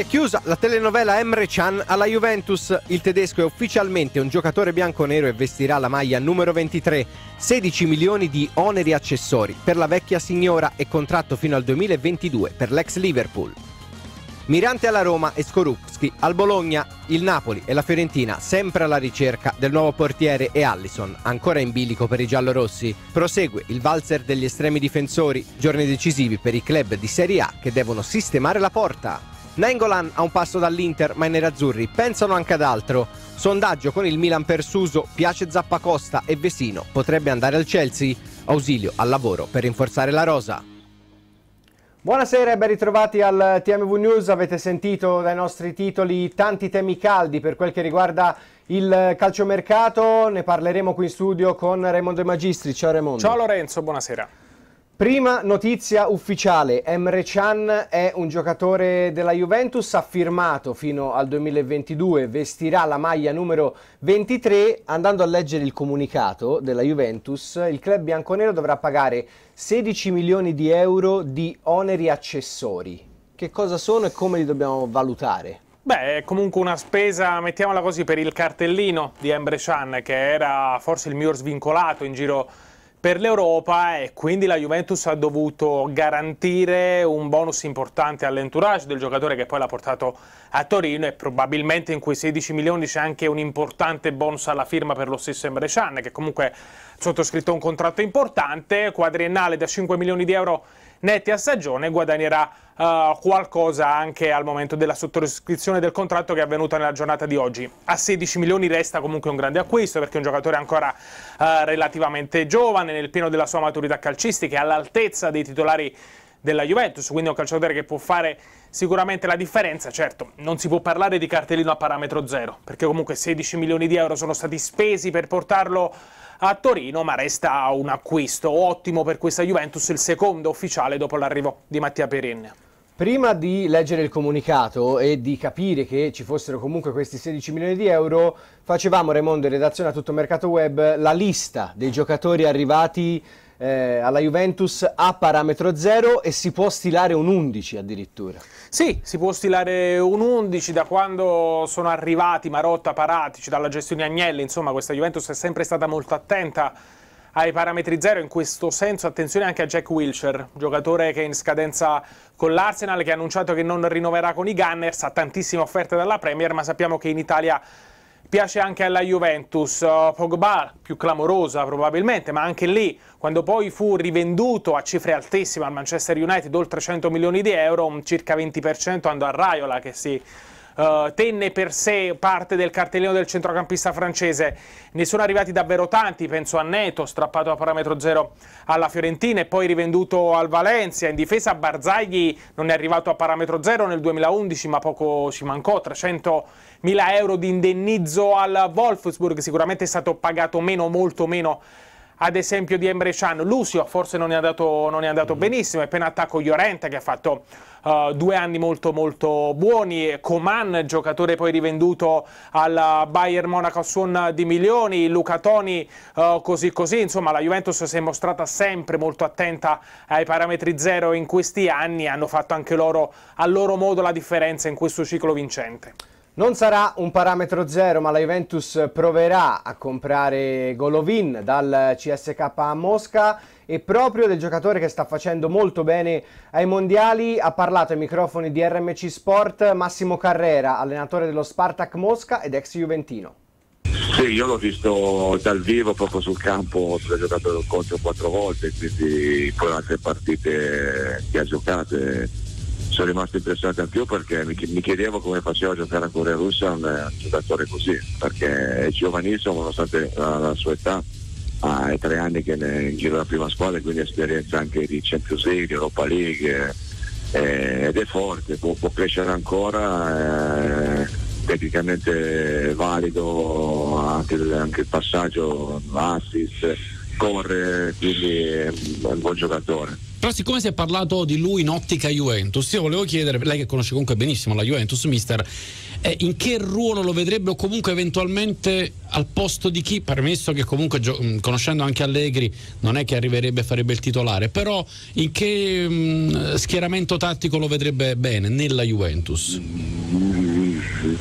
è chiusa la telenovela Emre Chan alla Juventus. Il tedesco è ufficialmente un giocatore bianco-nero e vestirà la maglia numero 23. 16 milioni di oneri accessori per la vecchia signora e contratto fino al 2022 per l'ex Liverpool. Mirante alla Roma e Skorupski al Bologna, il Napoli e la Fiorentina sempre alla ricerca del nuovo portiere e Allison, ancora in bilico per i giallorossi. Prosegue il valzer degli estremi difensori, giorni decisivi per i club di Serie A che devono sistemare la porta. Nengolan ha un passo dall'Inter, ma i nerazzurri pensano anche ad altro. Sondaggio con il Milan per Suso, piace Zappacosta e Vesino potrebbe andare al Chelsea. Ausilio al lavoro per rinforzare la rosa. Buonasera e ben ritrovati al TMV News. Avete sentito dai nostri titoli tanti temi caldi per quel che riguarda il calciomercato. Ne parleremo qui in studio con Raimondo De Magistri. Ciao Raimondo. Ciao Lorenzo, buonasera. Prima notizia ufficiale, Emre Chan è un giocatore della Juventus, ha firmato fino al 2022, vestirà la maglia numero 23. Andando a leggere il comunicato della Juventus, il club bianconero dovrà pagare 16 milioni di euro di oneri accessori. Che cosa sono e come li dobbiamo valutare? Beh, è comunque una spesa, mettiamola così, per il cartellino di Emre Chan, che era forse il miglior svincolato in giro per l'Europa e quindi la Juventus ha dovuto garantire un bonus importante all'entourage del giocatore che poi l'ha portato a Torino e probabilmente in quei 16 milioni c'è anche un importante bonus alla firma per lo stesso Emre Can che comunque ha sottoscritto un contratto importante, quadriennale da 5 milioni di euro netti a stagione, guadagnerà eh, qualcosa anche al momento della sottoscrizione del contratto che è avvenuta nella giornata di oggi. A 16 milioni resta comunque un grande acquisto perché è un giocatore ancora eh, relativamente giovane, nel pieno della sua maturità calcistica, all'altezza dei titolari della Juventus, quindi è un calciatore che può fare sicuramente la differenza, certo non si può parlare di cartellino a parametro zero, perché comunque 16 milioni di euro sono stati spesi per portarlo a Torino, ma resta un acquisto ottimo per questa Juventus, il secondo ufficiale dopo l'arrivo di Mattia Perenne. Prima di leggere il comunicato e di capire che ci fossero comunque questi 16 milioni di euro, facevamo Raimondo in redazione a tutto mercato web la lista dei giocatori arrivati eh, alla Juventus a parametro zero e si può stilare un 11 addirittura. Sì, si può stilare un 11 da quando sono arrivati Marotta, Paratici, dalla gestione Agnelli, insomma questa Juventus è sempre stata molto attenta ai parametri zero in questo senso attenzione anche a Jack Wilshere, giocatore che è in scadenza con l'Arsenal che ha annunciato che non rinnoverà con i Gunners, ha tantissime offerte dalla Premier ma sappiamo che in Italia piace anche alla Juventus, eh, Pogba più clamorosa probabilmente, ma anche lì quando poi fu rivenduto a cifre altissime al Manchester United oltre 100 milioni di euro, un circa 20% andò a Raiola che si eh, tenne per sé parte del cartellino del centrocampista francese. Ne sono arrivati davvero tanti, penso a Neto, strappato a parametro zero alla Fiorentina e poi rivenduto al Valencia. In difesa Barzagli non è arrivato a parametro zero nel 2011, ma poco ci mancò, 300.000 euro di indennizzo al Wolfsburg, sicuramente è stato pagato meno, molto meno ad esempio di Emre Can. Lucio forse non è andato, non è andato mm-hmm. benissimo, è appena attacco Llorente che ha fatto uh, due anni molto molto buoni, Coman, giocatore poi rivenduto al Bayern Monaco Sun di milioni, Luca Toni uh, così così, insomma la Juventus si è mostrata sempre molto attenta ai parametri zero in questi anni, hanno fatto anche loro a loro modo la differenza in questo ciclo vincente. Non sarà un parametro zero, ma la Juventus proverà a comprare Golovin dal CSK a Mosca e proprio del giocatore che sta facendo molto bene ai mondiali ha parlato ai microfoni di RMC Sport Massimo Carrera, allenatore dello Spartak Mosca ed ex Juventino. Sì, io l'ho visto dal vivo proprio sul campo, ha giocato contro quattro volte, quindi poi altre partite che ha giocato eh, sono rimasto impressionato io perché mi, chiedevo come faceva a giocare a Corea Russa eh, un, giocatore così, perché è giovanissimo nonostante la, sua età, ha tre anni che è in giro la prima squadra quindi ha esperienza anche di Champions League, Europa League eh, eh, ed è forte, può, può crescere ancora. Eh, tecnicamente valido anche, anche il passaggio, l'assist, corre, quindi è un buon giocatore però siccome si è parlato di lui in ottica Juventus, io volevo chiedere, lei che conosce comunque benissimo la Juventus, mister, eh, in che ruolo lo vedrebbe o comunque eventualmente al posto di chi, permesso che comunque mm, conoscendo anche Allegri non è che arriverebbe e farebbe il titolare, però in che mh, mm, schieramento tattico lo vedrebbe bene nella Juventus?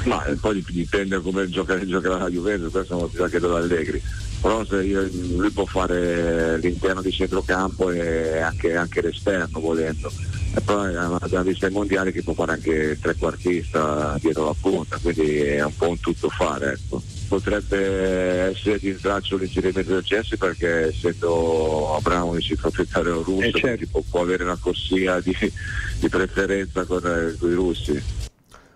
Ma eh, poi dipende da come giocherà la Juventus, questo è una che da Allegri però io, lui può fare l'interno di centrocampo e anche, anche l'esterno volendo e poi abbiamo visto ai mondiali che può fare anche trequartista dietro la punta quindi è un po' un tutto fare ecco. potrebbe essere di intraccio l'inserimento del Chelsea perché essendo Abramovic il proprietario eh, russo certo. può, può, avere una corsia di, di preferenza con, con i russi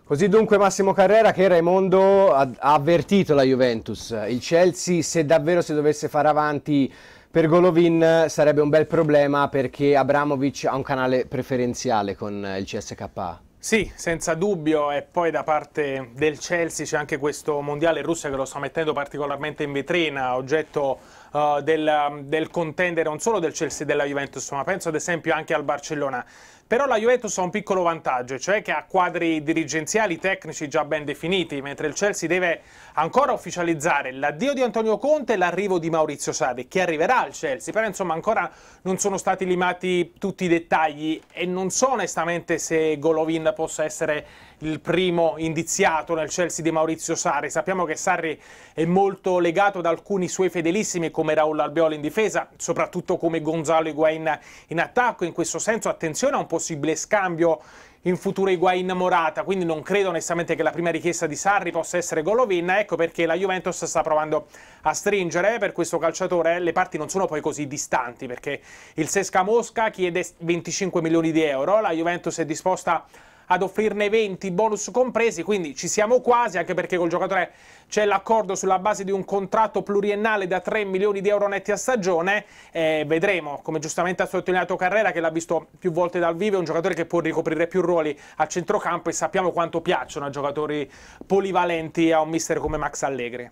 Così dunque Massimo Carrera che Raimondo ha avvertito la Juventus. Il Chelsea se davvero si dovesse fare avanti per Golovin sarebbe un bel problema perché Abramovic ha un canale preferenziale con il CSKA. Sì, senza dubbio e poi da parte del Chelsea c'è anche questo mondiale in Russia che lo sta mettendo particolarmente in vetrina, oggetto uh, del, del contendere non solo del Chelsea e della Juventus ma penso ad esempio anche al Barcellona. Però la Juventus ha un piccolo vantaggio, cioè che ha quadri dirigenziali tecnici già ben definiti, mentre il Chelsea deve ancora ufficializzare l'addio di Antonio Conte e l'arrivo di Maurizio Sarri, che arriverà al Chelsea, però insomma ancora non sono stati limati tutti i dettagli e non so onestamente se Golovin possa essere il primo indiziato nel Chelsea di Maurizio Sarri. Sappiamo che Sarri è molto legato ad alcuni suoi fedelissimi come Raul Albioli in difesa, soprattutto come Gonzalo Higuain in attacco, in questo senso attenzione a un po' possibile scambio in futuro Higuain Morata, quindi non credo onestamente che la prima richiesta di Sarri possa essere Golovin, ecco perché la Juventus sta provando a stringere eh, per questo calciatore, le parti non sono poi così distanti perché il Sesca Mosca chiede 25 milioni di euro, la Juventus è disposta a ad offrirne 20 bonus compresi, quindi ci siamo quasi, anche perché col giocatore c'è l'accordo sulla base di un contratto pluriennale da 3 milioni di euro netti a stagione, eh, vedremo, come giustamente ha sottolineato Carrera che l'ha visto più volte dal vivo, è un giocatore che può ricoprire più ruoli a centrocampo e sappiamo quanto piacciono a giocatori polivalenti a un mister come Max Allegri.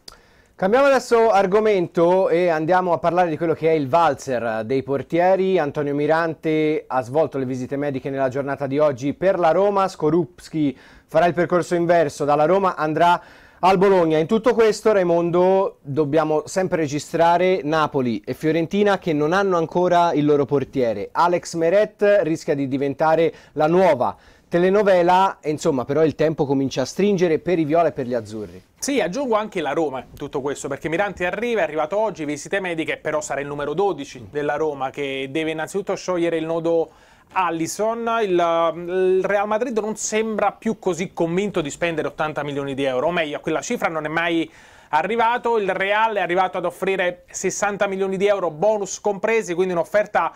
Cambiamo adesso argomento e andiamo a parlare di quello che è il valzer dei portieri. Antonio Mirante ha svolto le visite mediche nella giornata di oggi per la Roma, Skorupski farà il percorso inverso, dalla Roma andrà al Bologna. In tutto questo Raimondo dobbiamo sempre registrare Napoli e Fiorentina che non hanno ancora il loro portiere. Alex Meret rischia di diventare la nuova telenovela, insomma, però il tempo comincia a stringere per i viola e per gli azzurri. Sì, aggiungo anche la Roma in tutto questo, perché Miranti arriva, è arrivato oggi, visite mediche, però sarà il numero 12 della Roma, che deve innanzitutto sciogliere il nodo Allison, il, mm, il, Real Madrid non sembra più così convinto di spendere 80 milioni di euro, o meglio, quella cifra non è mai arrivato, il Real è arrivato ad offrire 60 milioni di euro bonus compresi, quindi un'offerta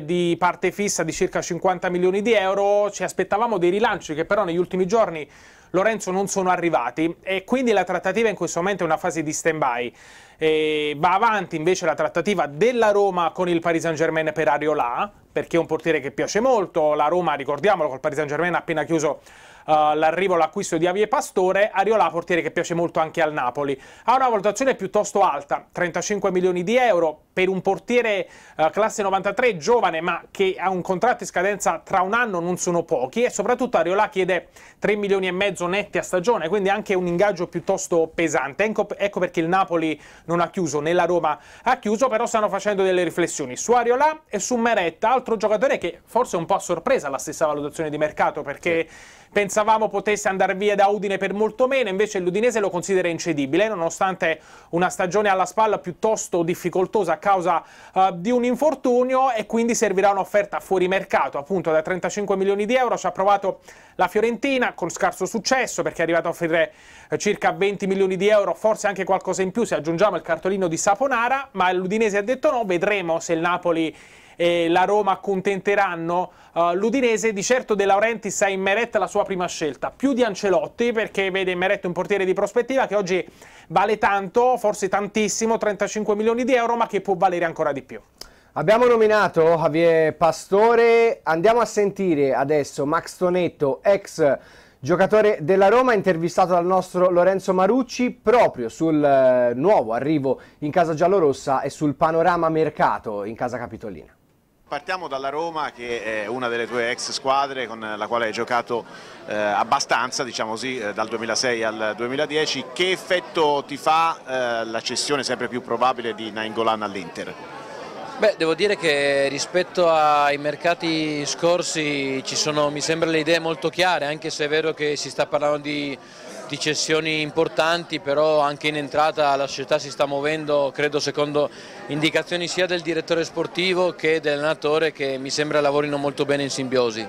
di parte fissa di circa 50 milioni di euro. Ci aspettavamo dei rilanci che però negli ultimi giorni Lorenzo non sono arrivati e quindi la trattativa in questo momento è una fase di stand-by. va avanti invece la trattativa della Roma con il Paris Saint-Germain per Ariola, perché è un portiere che piace molto. La Roma, ricordiamolo, col Paris Saint-Germain ha appena chiuso eh, l'arrivo l'acquisto di Avie Pastore, Ariola portiere che piace molto anche al Napoli. Ha una valutazione piuttosto alta, 35 milioni di euro per un portiere eh, classe 93 giovane ma che ha un contratto in scadenza tra un anno non sono pochi e soprattutto Ariola chiede 3 milioni e mezzo netti a stagione, quindi anche un ingaggio piuttosto pesante. Ecco, ecco, perché il Napoli non ha chiuso, né la Roma ha chiuso, però stanno facendo delle riflessioni su Ariola e su Meretta, altro giocatore che forse è un po' a sorpresa la stessa valutazione di mercato perché... Sì Pensavamo potesse andare via da Udine per molto meno, invece l'Udinese lo considera incedibile, nonostante una stagione alla spalla piuttosto difficoltosa a causa uh, di un infortunio e quindi servirà un'offerta fuori mercato, appunto da 35 milioni di euro. Ci ha provato la Fiorentina con scarso successo perché è arrivato a offrire eh, circa 20 milioni di euro, forse anche qualcosa in più se aggiungiamo il cartolino di Saponara, ma l'Udinese ha detto no, vedremo se il Napoli e la Roma accontenteranno uh, l'Udinese, di certo De Laurentiis ha in Meret la sua prima scelta, più di Ancelotti perché vede in Meret un portiere di prospettiva che oggi vale tanto, forse tantissimo, 35 milioni di euro, ma che può valere ancora di più. Abbiamo nominato Javier Pastore, andiamo a sentire adesso Max Tonetto, ex giocatore della Roma, intervistato dal nostro Lorenzo Marucci proprio sul eh, nuovo arrivo in casa giallorossa e sul panorama mercato in casa capitolina. Partiamo dalla Roma che è una delle tue ex squadre con la quale hai giocato eh, abbastanza, diciamo così, eh, dal 2006 al 2010. Che effetto ti fa eh, la cessione sempre più probabile di Nainggolan all'Inter? Beh, devo dire che rispetto ai mercati scorsi ci sono, mi sembra, le idee molto chiare, anche se è vero che si sta parlando di di cessioni importanti, però anche in entrata la società si sta muovendo, credo secondo indicazioni sia del direttore sportivo che dell'allenatore che mi sembra lavorino molto bene in simbiosi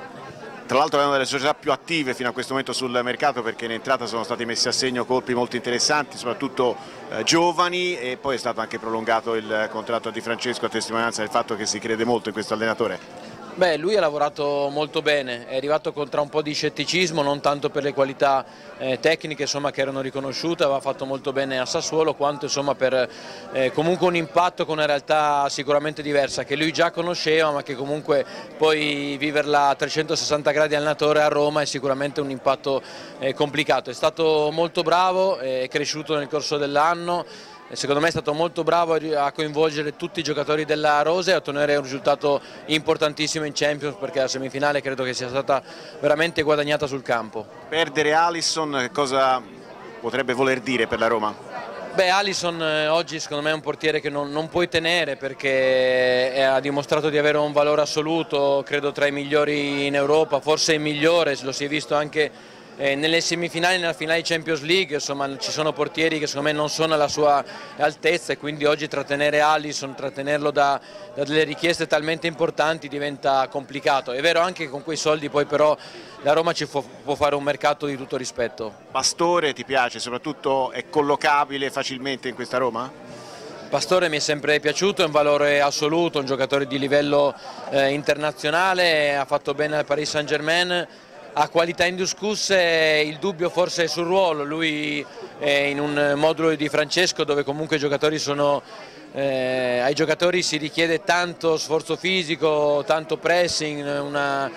tra l'altro è una delle società più attive fino a questo momento sul mercato perché in entrata sono stati messi a segno colpi molto interessanti, soprattutto eh, giovani e poi è stato anche prolungato il eh, contratto di Francesco a testimonianza del fatto che si crede molto in questo allenatore. Beh, lui ha lavorato molto bene, è arrivato contro un po' di scetticismo, non tanto per le qualità eh, tecniche insomma, che erano riconosciute, aveva fatto molto bene a Sassuolo, quanto insomma, per eh, comunque un impatto con una realtà sicuramente diversa, che lui già conosceva, ma che comunque poi viverla a 360 gradi allenatore a Roma è sicuramente un impatto eh, complicato. È stato molto bravo, è cresciuto nel corso dell'anno, secondo me è stato molto bravo a coinvolgere tutti i giocatori della Rose e a ottenere un risultato importantissimo in Champions perché la semifinale credo che sia stata veramente guadagnata sul campo. Perdere Alisson cosa potrebbe voler dire per la Roma? Beh, Alisson eh, oggi secondo me è un portiere che non, non, puoi tenere perché ha dimostrato di avere un valore assoluto, credo tra i migliori in Europa, forse il migliore, lo si è visto anche eh, nelle semifinali nella finale Champions League insomma, ci sono portieri che secondo me non sono alla sua altezza e quindi oggi trattenere Allison, trattenerlo da, da delle richieste talmente importanti diventa complicato. È vero anche che con quei soldi poi però la Roma ci può, può fare un mercato di tutto rispetto. Pastore ti piace, soprattutto è collocabile facilmente in questa Roma? Pastore mi è sempre piaciuto, è un valore assoluto, un giocatore di livello eh, internazionale, ha fatto bene al Paris Saint Germain, ha qualità indiscusse, il dubbio forse è sul ruolo, lui è in un modulo di Francesco dove comunque giocatori sono, eh, ai giocatori si richiede tanto sforzo fisico, tanto pressing, una,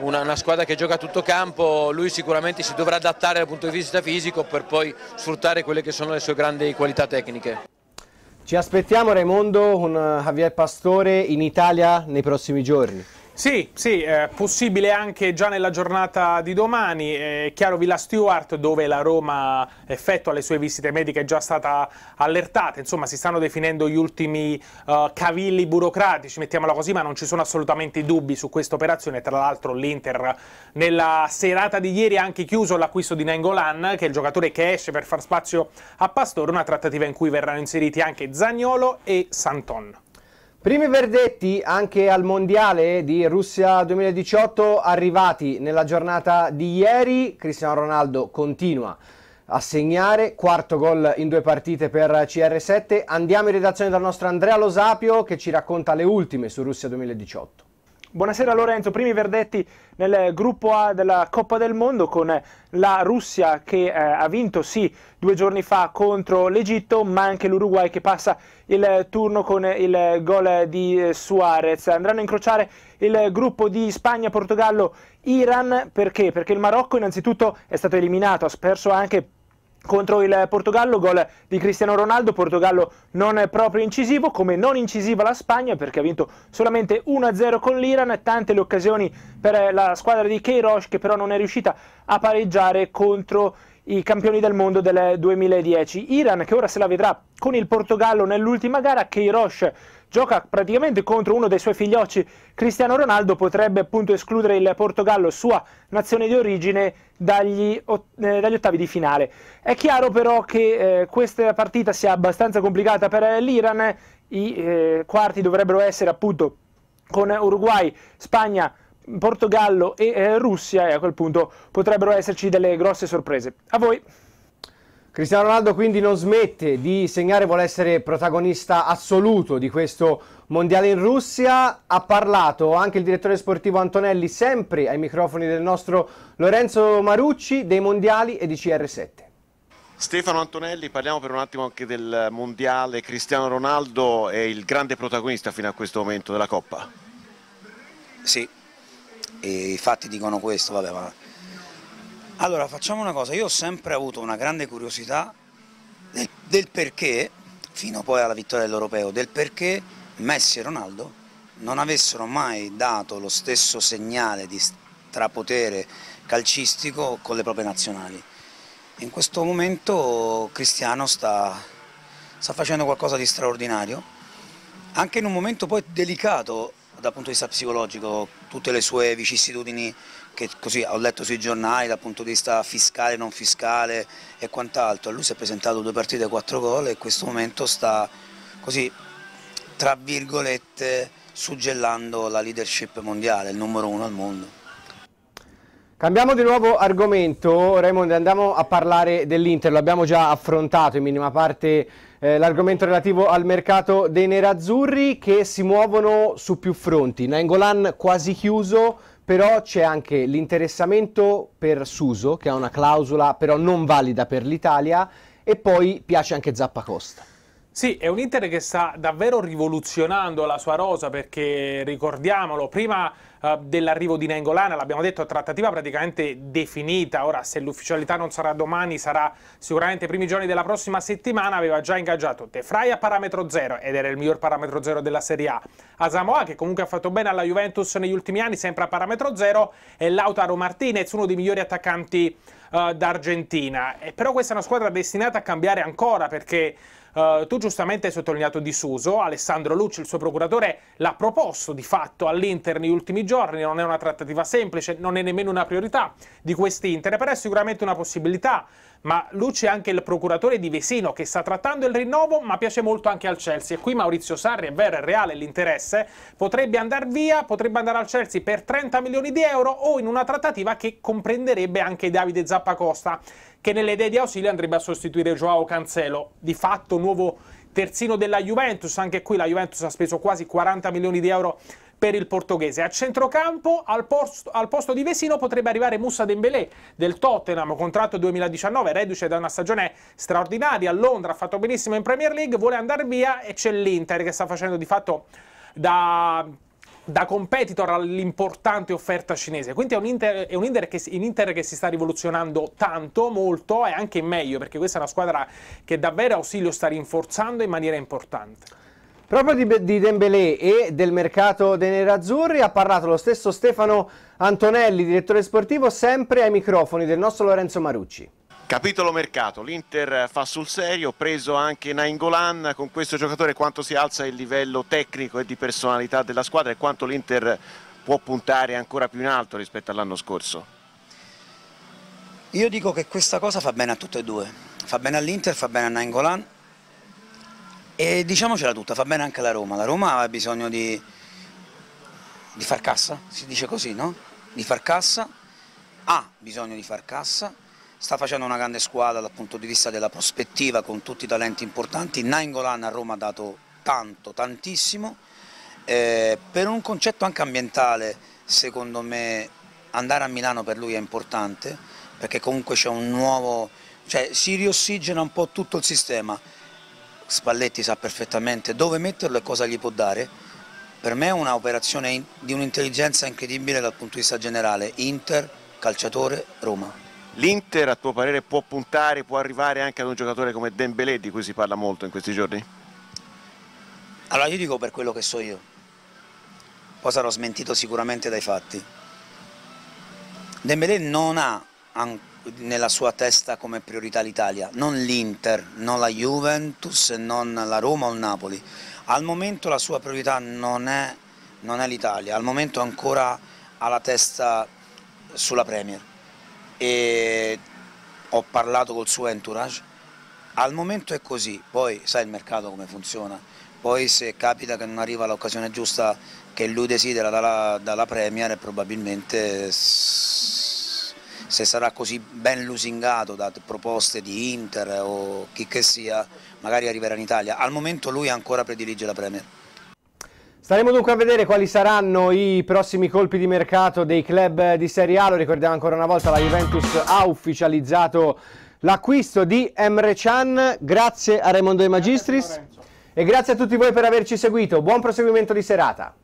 una, una, squadra che gioca a tutto campo, lui sicuramente si dovrà adattare dal punto di vista fisico per poi sfruttare quelle che sono le sue grandi qualità tecniche. Ci aspettiamo Raimondo, un eh, Javier Pastore in Italia nei prossimi giorni. Sì, sì, eh, possibile anche già nella giornata di domani. Eh, chiaro, Villa Stewart, dove la Roma effettua le sue visite mediche, è già stata allertata. Insomma, si stanno definendo gli ultimi eh, cavilli burocratici, mettiamola così, ma non ci sono assolutamente dubbi su questa operazione. Tra l'altro l'Inter nella serata di ieri ha anche chiuso l'acquisto di Nengolan, che è il giocatore che esce per far spazio a Pastore, una trattativa in cui verranno inseriti anche Zagnolo e Santon. Primi verdetti anche al mondiale di Russia 2018 arrivati nella giornata di ieri. Cristiano Ronaldo continua a segnare, quarto gol in due partite per CR7. Andiamo in redazione dal nostro Andrea Losapio che ci racconta le ultime su Russia 2018. Buonasera Lorenzo, primi verdetti nel gruppo A della Coppa del Mondo con la Russia che eh, ha vinto sì due giorni fa contro l'Egitto ma anche l'Uruguay che passa il turno con il gol di Suarez. Andranno a incrociare il gruppo di Spagna, Portogallo, Iran perché? Perché il Marocco innanzitutto è stato eliminato, ha perso anche contro il Portogallo, gol di Cristiano Ronaldo, Portogallo non è proprio incisivo, come non incisiva la Spagna perché ha vinto solamente 1-0 con l'Iran, tante le occasioni per la squadra di Queiroz che però non è riuscita a pareggiare contro il i campioni del mondo del 2010. Iran che ora se la vedrà con il Portogallo nell'ultima gara, Queiroz gioca praticamente contro uno dei suoi figliocci Cristiano Ronaldo, potrebbe appunto escludere il Portogallo, sua nazione di origine, dagli, eh, dagli ottavi di finale. È chiaro però che eh, questa partita sia abbastanza complicata per eh, l'Iran, i eh, quarti dovrebbero essere appunto con Uruguay, Spagna, Portogallo e eh, Russia e a quel punto potrebbero esserci delle grosse sorprese. A voi! Cristiano Ronaldo quindi non smette di segnare, vuole essere protagonista assoluto di questo mondiale in Russia. Ha parlato anche il direttore sportivo Antonelli, sempre ai microfoni del nostro Lorenzo Marucci, dei mondiali e di CR7. Stefano Antonelli, parliamo per un attimo anche del mondiale. Cristiano Ronaldo è il grande protagonista fino a questo momento della Coppa. Sì, e i fatti dicono questo, vabbè, ma... Allora facciamo una cosa, io ho sempre avuto una grande curiosità del, del perché, fino poi alla vittoria dell'Europeo, del perché Messi e Ronaldo non avessero mai dato lo stesso segnale di strapotere calcistico con le proprie nazionali. In questo momento Cristiano sta, sta facendo qualcosa di straordinario, anche in un momento poi delicato dal punto di vista psicologico, tutte le sue vicissitudini che così ho letto sui giornali dal punto di vista fiscale, non fiscale e quant'altro. Lui si è presentato due partite, quattro gol e in questo momento sta così, tra virgolette, suggellando la leadership mondiale, il numero uno al mondo. Cambiamo di nuovo argomento, Raymond, andiamo a parlare dell'Inter, l'abbiamo già affrontato in minima parte eh, l'argomento relativo al mercato dei nerazzurri che si muovono su più fronti. Nangolan quasi chiuso, però c'è anche l'interessamento per Suso, che ha una clausola però non valida per l'Italia, e poi piace anche Zappacosta. Sì, è un Inter che sta davvero rivoluzionando la sua rosa perché ricordiamolo, prima eh, dell'arrivo di Nengolana, l'abbiamo detto, trattativa praticamente definita, ora se l'ufficialità non sarà domani sarà sicuramente i primi giorni della prossima settimana, aveva già ingaggiato De Frey a parametro zero ed era il miglior parametro zero della Serie A, Asamoa che comunque ha fatto bene alla Juventus negli ultimi anni sempre a parametro zero e Lautaro Martinez, uno dei migliori attaccanti eh, d'Argentina, eh, però questa è una squadra destinata a cambiare ancora perché eh, tu giustamente hai sottolineato di Suso, Alessandro Lucci, il suo procuratore, l'ha proposto di fatto all'Inter negli ultimi giorni, non è una trattativa semplice, non è nemmeno una priorità di quest'Inter, però è sicuramente una possibilità. Ma Lucci è anche il procuratore di Vesino che sta trattando il rinnovo, ma piace molto anche al Chelsea. E qui Maurizio Sarri è vero, è reale l'interesse, potrebbe andare via, potrebbe andare al Chelsea per 30 milioni di euro o in una trattativa che comprenderebbe anche Davide Zappacosta che nelle idee di Ausilio andrebbe a sostituire Joao Cancelo, di fatto nuovo terzino della Juventus, anche qui la Juventus ha speso quasi 40 milioni di euro per il portoghese. A centrocampo, al posto, al posto di Vesino, potrebbe arrivare Moussa Dembélé del Tottenham, contratto 2019, reduce da una stagione straordinaria. A Londra ha fatto benissimo in Premier League, vuole andare via e c'è l'Inter che sta facendo di fatto da da competitor all'importante offerta cinese. Quindi è un Inter, è un Inter che, un Inter che si sta rivoluzionando tanto, molto e anche meglio, perché questa è una squadra che davvero Ausilio sta rinforzando in maniera importante. Proprio di, di Dembélé e del mercato dei nerazzurri ha parlato lo stesso Stefano Antonelli, direttore sportivo, sempre ai microfoni del nostro Lorenzo Marucci. Capitolo mercato, l'Inter fa sul serio, preso anche Nainggolan, con questo giocatore quanto si alza il livello tecnico e di personalità della squadra e quanto l'Inter può puntare ancora più in alto rispetto all'anno scorso? Io dico che questa cosa fa bene a tutte e due, fa bene all'Inter, fa bene a Nainggolan e diciamocela tutta, fa bene anche alla Roma, la Roma ha bisogno di, di far cassa, si dice così no? Di far cassa, ha bisogno di far cassa sta facendo una grande squadra dal punto di vista della prospettiva con tutti i talenti importanti. Nainggolan a Roma ha dato tanto, tantissimo, eh, per un concetto anche ambientale secondo me andare a Milano per lui è importante perché comunque c'è un nuovo, cioè si riossigena un po' tutto il sistema. Spalletti sa perfettamente dove metterlo e cosa gli può dare. Per me è un'operazione di un'intelligenza incredibile dal punto di vista generale, Inter, calciatore, Roma. L'Inter a tuo parere può puntare, può arrivare anche ad un giocatore come Dembélé di cui si parla molto in questi giorni? Allora io dico per quello che so io, poi sarò smentito sicuramente dai fatti. Dembélé non ha nella sua testa come priorità l'Italia, non l'Inter, non la Juventus, non la Roma o il Napoli. Al momento la sua priorità non è, è l'Italia, al momento ancora ha la testa sulla Premier e ho parlato col suo entourage. Al momento è così, poi sai il mercato come funziona, poi se capita che non arriva l'occasione giusta che lui desidera dalla, dalla Premier probabilmente se sarà così ben lusingato da proposte di Inter o chi che sia magari arriverà in Italia. Al momento lui ancora predilige la Premier. Staremo dunque a vedere quali saranno i prossimi colpi di mercato dei club di Serie A. Lo ricordiamo ancora una volta, la Juventus ha ufficializzato l'acquisto di Emre Can. Grazie a Raimondo De Magistris grazie e grazie a tutti voi per averci seguito. Buon proseguimento di serata.